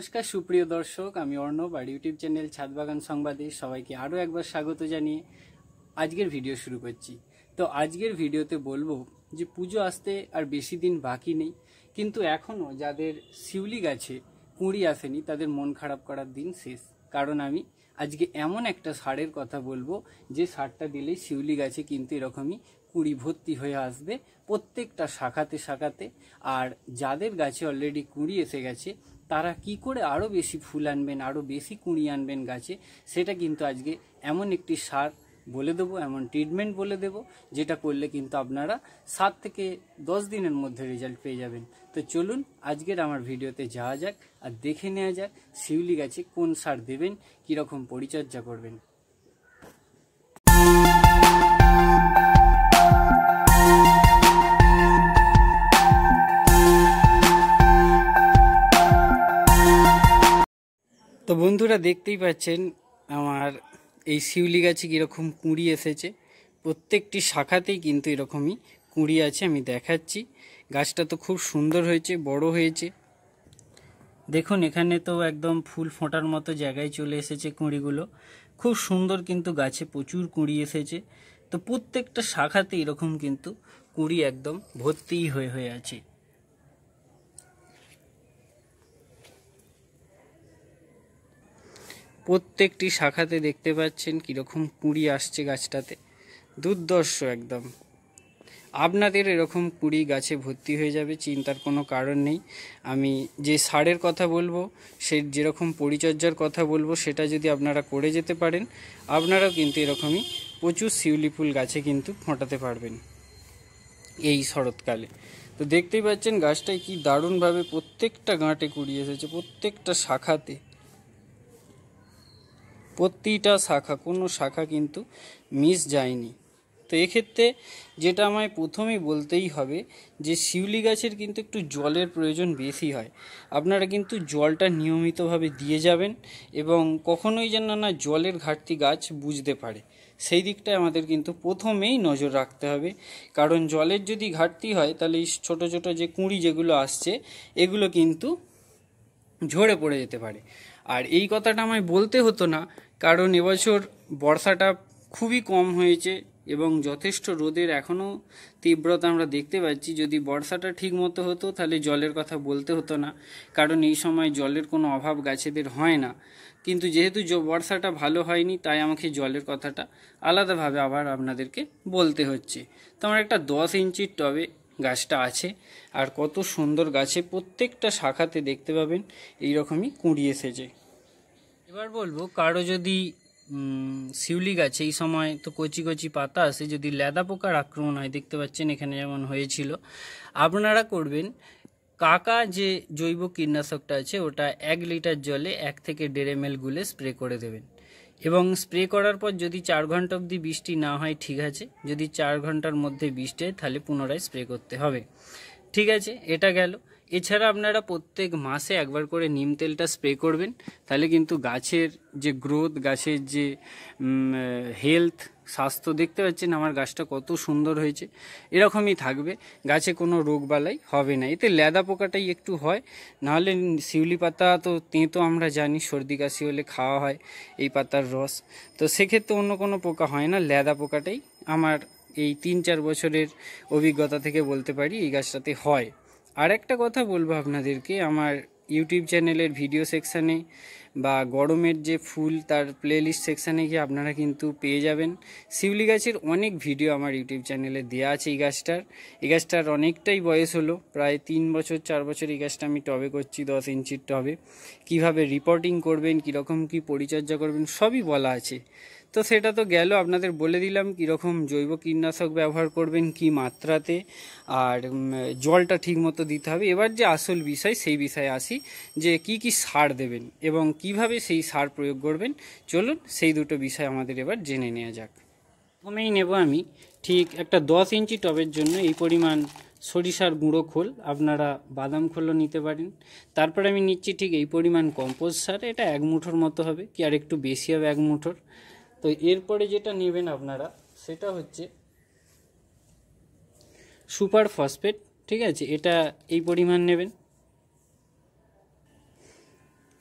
নমস্কার সুপ্রিয় দর্শক আমি অর্ণব আর ইউটিউব চ্যানেল ছাদবাগান সংবাদে সবাইকে আরও একবার স্বাগত জানিয়ে আজকের ভিডিও শুরু করছি তো আজকের ভিডিওতে বলবো যে পুজো আসতে আর বেশি দিন বাকি নেই কিন্তু এখনও যাদের শিউলি গাছে কুঁড়ি আসেনি তাদের মন খারাপ করার দিন শেষ কারণ আমি আজকে এমন একটা সারের কথা বলবো যে সারটা দিলেই শিউলি গাছে কিন্তু এরকমই কুড়ি ভর্তি হয়ে আসবে প্রত্যেকটা শাখাতে শাখাতে আর যাদের গাছে অলরেডি কুড়ি এসে গেছে তারা কি করে আরও বেশি ফুল আনবেন আরও বেশি কুঁড়ি আনবেন গাছে সেটা কিন্তু আজকে এমন একটি সার বলে দেবো এমন ট্রিটমেন্ট বলে দেব যেটা করলে কিন্তু আপনারা সাত থেকে দশ দিনের মধ্যে রেজাল্ট পেয়ে যাবেন তো চলুন আজকের আমার ভিডিওতে যাওয়া যাক আর দেখে নেওয়া যাক শিউলি গাছে কোন সার দেবেন কীরকম পরিচর্যা করবেন তো বন্ধুরা দেখতেই পাচ্ছেন আমার এই শিউলি গাছে কীরকম কুঁড়ি এসেছে প্রত্যেকটি শাখাতেই কিন্তু এরকমই কুঁড়ি আছে আমি দেখাচ্ছি গাছটা তো খুব সুন্দর হয়েছে বড় হয়েছে দেখুন এখানে তো একদম ফুল ফোঁটার মতো জায়গায় চলে এসেছে কুঁড়িগুলো খুব সুন্দর কিন্তু গাছে প্রচুর কুঁড়ি এসেছে তো প্রত্যেকটা শাখাতে এরকম কিন্তু কুঁড়ি একদম ভর্তিই হয়ে হয়ে আছে প্রত্যেকটি শাখাতে দেখতে পাচ্ছেন কীরকম কুঁড়ি আসছে গাছটাতে দুর্দর্শ একদম আপনাদের এরকম কুড়ি গাছে ভর্তি হয়ে যাবে চিন্তার কোনো কারণ নেই আমি যে সারের কথা বলবো সে যেরকম পরিচর্যার কথা বলবো সেটা যদি আপনারা করে যেতে পারেন আপনারাও কিন্তু এরকমই প্রচুর শিউলি ফুল গাছে কিন্তু ফোটাতে পারবেন এই শরৎকালে তো দেখতেই পাচ্ছেন গাছটায় কি দারুণভাবে প্রত্যেকটা গাঁটে কুড়ি এসেছে প্রত্যেকটা শাখাতে প্রতিটা শাখা কোনো শাখা কিন্তু মিস যায়নি তো এক্ষেত্রে যেটা আমায় প্রথমেই বলতেই হবে যে শিউলি গাছের কিন্তু একটু জলের প্রয়োজন বেশি হয় আপনারা কিন্তু জলটা নিয়মিতভাবে দিয়ে যাবেন এবং কখনোই যেন না জলের ঘাটতি গাছ বুঝতে পারে সেই দিকটায় আমাদের কিন্তু প্রথমেই নজর রাখতে হবে কারণ জলের যদি ঘাটতি হয় তাহলে এই ছোটো ছোটো যে কুঁড়ি যেগুলো আসছে এগুলো কিন্তু ঝরে পড়ে যেতে পারে আর এই কথাটা আমায় বলতে হতো না কারণ এবছর বর্ষাটা খুবই কম হয়েছে এবং যথেষ্ট রোদের এখনও তীব্রতা আমরা দেখতে পাচ্ছি যদি বর্ষাটা ঠিক মতো হতো তাহলে জলের কথা বলতে হতো না কারণ এই সময় জলের কোনো অভাব গাছেদের হয় না কিন্তু যেহেতু বর্ষাটা ভালো হয়নি তাই আমাকে জলের কথাটা আলাদাভাবে আবার আপনাদেরকে বলতে হচ্ছে তো আমার একটা দশ ইঞ্চির টবে গাছটা আছে আর কত সুন্দর গাছে প্রত্যেকটা শাখাতে দেখতে পাবেন এইরকমই কুঁড়িয়ে এসেছে এবার বলবো কারো যদি শিউলি গাছে এই সময় তো কচি কচি পাতা আসে যদি লেদা পোকার আক্রমণ হয় দেখতে পাচ্ছেন এখানে যেমন হয়েছিল আপনারা করবেন কাকা যে জৈব কীটনাশকটা আছে ওটা এক লিটার জলে এক থেকে দেড় এম গুলে স্প্রে করে দেবেন এবং স্প্রে করার পর যদি চার ঘন্টা অবধি বৃষ্টি না হয় ঠিক আছে যদি চার ঘন্টার মধ্যে বৃষ্টি হয় তাহলে পুনরায় স্প্রে করতে হবে ঠিক আছে এটা গেল এছাড়া আপনারা প্রত্যেক মাসে একবার করে নিম তেলটা স্প্রে করবেন তাহলে কিন্তু গাছের যে গ্রোথ গাছের যে হেলথ স্বাস্থ্য দেখতে পাচ্ছেন আমার গাছটা কত সুন্দর হয়েছে এরকমই থাকবে গাছে কোনো রোগ বালাই হবে না এতে ল্যাদা পোকাটাই একটু হয় নাহলে শিউলি পাতা তো তেঁতো আমরা জানি সর্দি কাশি হলে খাওয়া হয় এই পাতার রস তো সেক্ষেত্রে অন্য কোনো পোকা হয় না ল্যাদা পোকাটাই আমার এই তিন চার বছরের অভিজ্ঞতা থেকে বলতে পারি এই গাছটাতে হয় আরেকটা কথা বলবো আপনাদেরকে আমার ইউটিউব চ্যানেলের ভিডিও সেকশানে বা গরমের যে ফুল তার প্লেলিস্ট সেকশানে গিয়ে আপনারা কিন্তু পেয়ে যাবেন শিউলি গাছের অনেক ভিডিও আমার ইউটিউব চ্যানেলে দেওয়া আছে এই গাছটার এই গাছটার অনেকটাই বয়স হলো প্রায় তিন বছর চার বছর এই গাছটা আমি টবে করছি দশ ইঞ্চির টবে কিভাবে রিপোর্টিং করবেন কীরকম কি পরিচর্যা করবেন সবই বলা আছে তো সেটা তো গেল আপনাদের বলে দিলাম কীরকম জৈব কীটনাশক ব্যবহার করবেন কি মাত্রাতে আর জলটা ঠিকমতো দিতে হবে এবার যে আসল বিষয় সেই বিষয়ে আসি যে কি কি সার দেবেন এবং কিভাবে সেই সার প্রয়োগ করবেন চলুন সেই দুটো বিষয় আমাদের এবার জেনে নেওয়া যাক প্রথমেই নেব আমি ঠিক একটা দশ ইঞ্চি টবের জন্য এই পরিমাণ সরিষার গুঁড়ো খোল আপনারা বাদাম খোলও নিতে পারেন তারপরে আমি নিচ্ছি ঠিক এই পরিমাণ কম্পোজ সার এটা এক মুঠোর মতো হবে কি আর একটু বেশি হবে এক মুঠোর তো এরপরে যেটা নেবেন আপনারা সেটা হচ্ছে সুপার ফসফেট ঠিক আছে এটা এই পরিমাণ নেবেন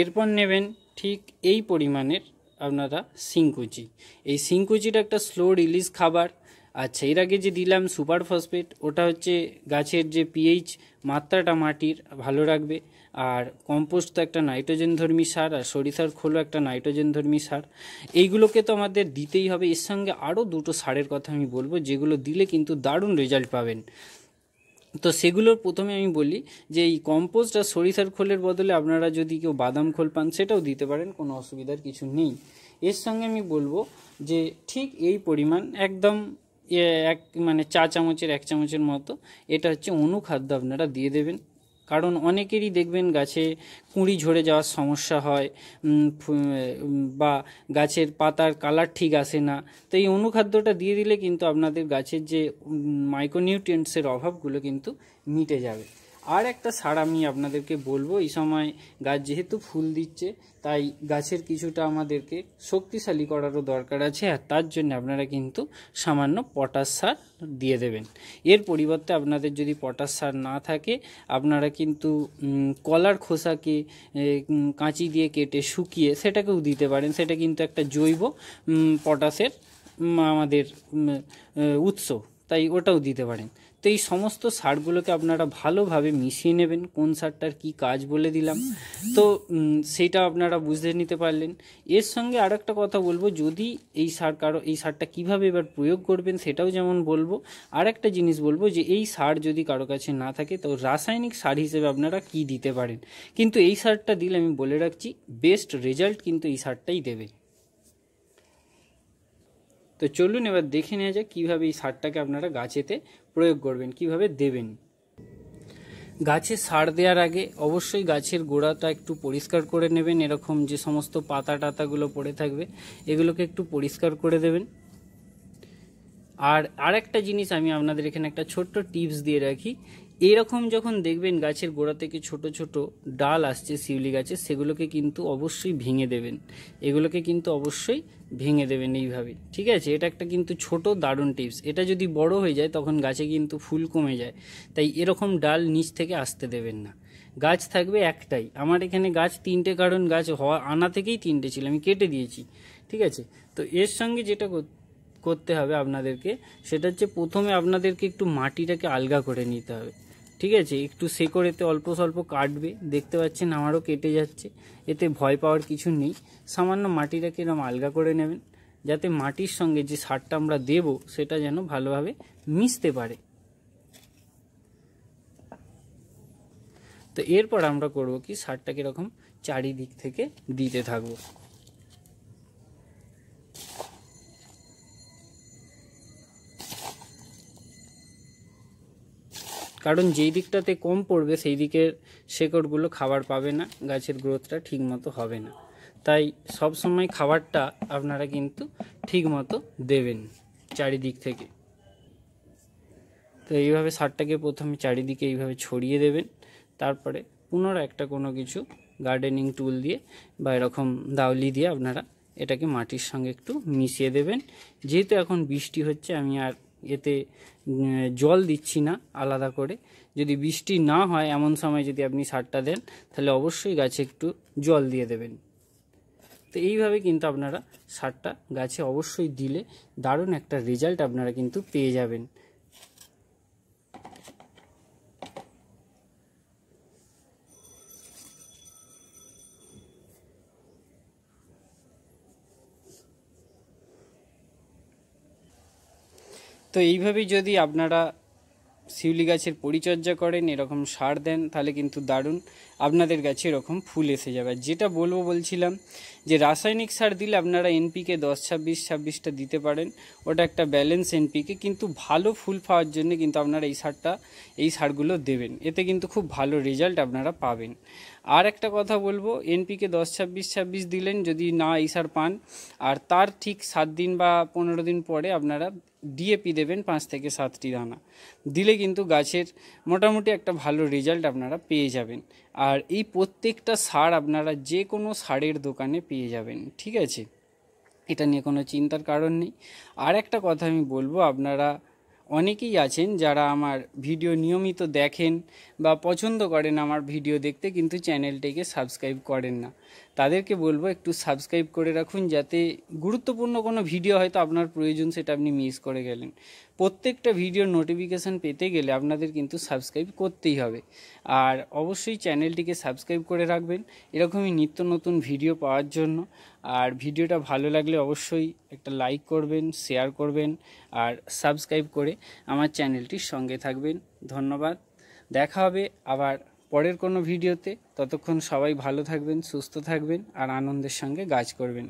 এরপর নেবেন ঠিক এই পরিমাণের আপনারা সিংকুচি এই সিংকুচিটা একটা স্লো রিলিজ খাবার আচ্ছা এর আগে যে দিলাম সুপার ফসফেট ওটা হচ্ছে গাছের যে পিএইচ মাত্রাটা মাটির ভালো রাখবে আর কম্পোস্ট তো একটা নাইট্রোজেন ধর্মী সার আর সরিষার খোলও একটা নাইট্রোজেন ধর্মী সার এইগুলোকে তো আমাদের দিতেই হবে এর সঙ্গে আরও দুটো সারের কথা আমি বলবো যেগুলো দিলে কিন্তু দারুণ রেজাল্ট পাবেন তো সেগুলোর প্রথমে আমি বলি যে এই কম্পোস্ট আর সরিষার খোলের বদলে আপনারা যদি কেউ বাদাম খোল পান সেটাও দিতে পারেন কোনো অসুবিধার কিছু নেই এর সঙ্গে আমি বলবো যে ঠিক এই পরিমাণ একদম এক মানে চা চামচের এক চামচের মতো এটা হচ্ছে অনুখাদ্য আপনারা দিয়ে দেবেন কারণ অনেকেরই দেখবেন গাছে কুঁড়ি ঝরে যাওয়ার সমস্যা হয় বা গাছের পাতার কালার ঠিক আসে না তো এই অনুখাদ্যটা দিয়ে দিলে কিন্তু আপনাদের গাছের যে মাইক্রোনিউট্রিয়েন্টসের অভাবগুলো কিন্তু মিটে যাবে আর একটা সার আমি আপনাদেরকে বলবো এই সময় গাছ যেহেতু ফুল দিচ্ছে তাই গাছের কিছুটা আমাদেরকে শক্তিশালী করারও দরকার আছে আর তার জন্য আপনারা কিন্তু সামান্য পটাশ সার দিয়ে দেবেন এর পরিবর্তে আপনাদের যদি পটাশ সার না থাকে আপনারা কিন্তু কলার খোসাকে কাঁচি দিয়ে কেটে শুকিয়ে সেটাকেও দিতে পারেন সেটা কিন্তু একটা জৈব পটাশের আমাদের উৎস তাই ওটাও দিতে পারেন তো এই সমস্ত সারগুলোকে আপনারা ভালোভাবে মিশিয়ে নেবেন কোন সারটার কি কাজ বলে দিলাম তো সেটা আপনারা বুঝতে নিতে পারলেন এর সঙ্গে আর একটা কথা বলবো যদি এই সার কারো এই সারটা কিভাবে এবার প্রয়োগ করবেন সেটাও যেমন বলবো আর একটা জিনিস বলবো যে এই সার যদি কারো কাছে না থাকে তো রাসায়নিক সার হিসেবে আপনারা কি দিতে পারেন কিন্তু এই সারটা দিলে আমি বলে রাখছি বেস্ট রেজাল্ট কিন্তু এই সারটাই দেবে তো চলুন এবার দেখে নেওয়া যাক কীভাবে এই সারটাকে আপনারা গাছেতে প্রয়োগ করবেন কিভাবে দেবেন গাছে সার দেওয়ার আগে অবশ্যই গাছের গোড়াটা একটু পরিষ্কার করে নেবেন এরকম যে সমস্ত পাতা টাতাগুলো পড়ে থাকবে এগুলোকে একটু পরিষ্কার করে দেবেন আর আরেকটা জিনিস আমি আপনাদের এখানে একটা ছোট্ট টিপস দিয়ে রাখি এরকম যখন দেখবেন গাছের গোড়া থেকে ছোট ছোট ডাল আসছে শিউলি গাছে সেগুলোকে কিন্তু অবশ্যই ভেঙে দেবেন এগুলোকে কিন্তু অবশ্যই ভেঙে দেবেন এইভাবে ঠিক আছে এটা একটা কিন্তু ছোট দারুণ টিপস এটা যদি বড় হয়ে যায় তখন গাছে কিন্তু ফুল কমে যায় তাই এরকম ডাল নিচ থেকে আসতে দেবেন না গাছ থাকবে একটাই আমার এখানে গাছ তিনটে কারণ গাছ হওয়া আনা থেকেই তিনটে ছিল আমি কেটে দিয়েছি ঠিক আছে তো এর সঙ্গে যেটা করতে হবে আপনাদেরকে সেটা হচ্ছে প্রথমে আপনাদেরকে একটু মাটিটাকে আলগা করে নিতে হবে ঠিক আছে একটু সেকরেতে অল্প স্বল্প কাটবে দেখতে পাচ্ছেন আমারও কেটে যাচ্ছে এতে ভয় পাওয়ার কিছু নেই সামান্য মাটিটাকে এরম আলগা করে নেবেন যাতে মাটির সঙ্গে যে সারটা আমরা দেব সেটা যেন ভালোভাবে মিশতে পারে তো এরপর আমরা করব কি সারটাকে এরকম চারিদিক থেকে দিতে থাকবো কারণ যেই দিকটাতে কম পড়বে সেই দিকের শেকড়গুলো খাবার পাবে না গাছের গ্রোথটা ঠিকমতো হবে না তাই সব সময় খাবারটা আপনারা কিন্তু ঠিকমতো দেবেন চারিদিক থেকে তো এইভাবে সারটাকে প্রথমে চারিদিকে এইভাবে ছড়িয়ে দেবেন তারপরে পুনরায় একটা কোনো কিছু গার্ডেনিং টুল দিয়ে বা এরকম দাউলি দিয়ে আপনারা এটাকে মাটির সঙ্গে একটু মিশিয়ে দেবেন যেহেতু এখন বৃষ্টি হচ্ছে আমি আর এতে জল দিচ্ছি না আলাদা করে যদি বৃষ্টি না হয় এমন সময় যদি আপনি সারটা দেন তাহলে অবশ্যই গাছে একটু জল দিয়ে দেবেন তো এইভাবে কিন্তু আপনারা সারটা গাছে অবশ্যই দিলে দারুণ একটা রেজাল্ট আপনারা কিন্তু পেয়ে যাবেন তো এইভাবেই যদি আপনারা শিউলি গাছের পরিচর্যা করেন এরকম সার দেন তাহলে কিন্তু দারুণ আপনাদের গাছে এরকম ফুল এসে যাবে যেটা বলবো বলছিলাম যে রাসায়নিক সার দিলে আপনারা এনপিকে দশ ছাব্বিশ ছাব্বিশটা দিতে পারেন ওটা একটা ব্যালেন্স এনপিকে কিন্তু ভালো ফুল পাওয়ার জন্য কিন্তু আপনারা এই সারটা এই সারগুলো দেবেন এতে কিন্তু খুব ভালো রেজাল্ট আপনারা পাবেন আর একটা কথা বলবো এনপিকে দশ ছাব্বিশ ছাব্বিশ দিলেন যদি না এই সার পান আর তার ঠিক সাত দিন বা পনেরো দিন পরে আপনারা ডিএপি দেবেন পাঁচ থেকে সাতটি দানা দিলে কিন্তু গাছের মোটামুটি একটা ভালো রেজাল্ট আপনারা পেয়ে যাবেন আর এই প্রত্যেকটা সার আপনারা যে কোনো সারের দোকানে পেয়ে যাবেন ঠিক আছে এটা নিয়ে কোনো চিন্তার কারণ নেই আর একটা কথা আমি বলবো আপনারা অনেকেই আছেন যারা আমার ভিডিও নিয়মিত দেখেন বা পছন্দ করেন আমার ভিডিও দেখতে কিন্তু চ্যানেলটিকে সাবস্ক্রাইব করেন না তাদেরকে বলবো একটু সাবস্ক্রাইব করে রাখুন যাতে গুরুত্বপূর্ণ কোনো ভিডিও হয়তো আপনার প্রয়োজন সেটা আপনি মিস করে গেলেন প্রত্যেকটা ভিডিওর নোটিফিকেশান পেতে গেলে আপনাদের কিন্তু সাবস্ক্রাইব করতেই হবে আর অবশ্যই চ্যানেলটিকে সাবস্ক্রাইব করে রাখবেন এরকমই নিত্য নতুন ভিডিও পাওয়ার জন্য আর ভিডিওটা ভালো লাগলে অবশ্যই একটা লাইক করবেন শেয়ার করবেন আর সাবস্ক্রাইব করে আমার চ্যানেলটির সঙ্গে থাকবেন ধন্যবাদ দেখা হবে আবার পরের কোনো ভিডিওতে ততক্ষণ সবাই ভালো থাকবেন সুস্থ থাকবেন আর আনন্দের সঙ্গে গাছ করবেন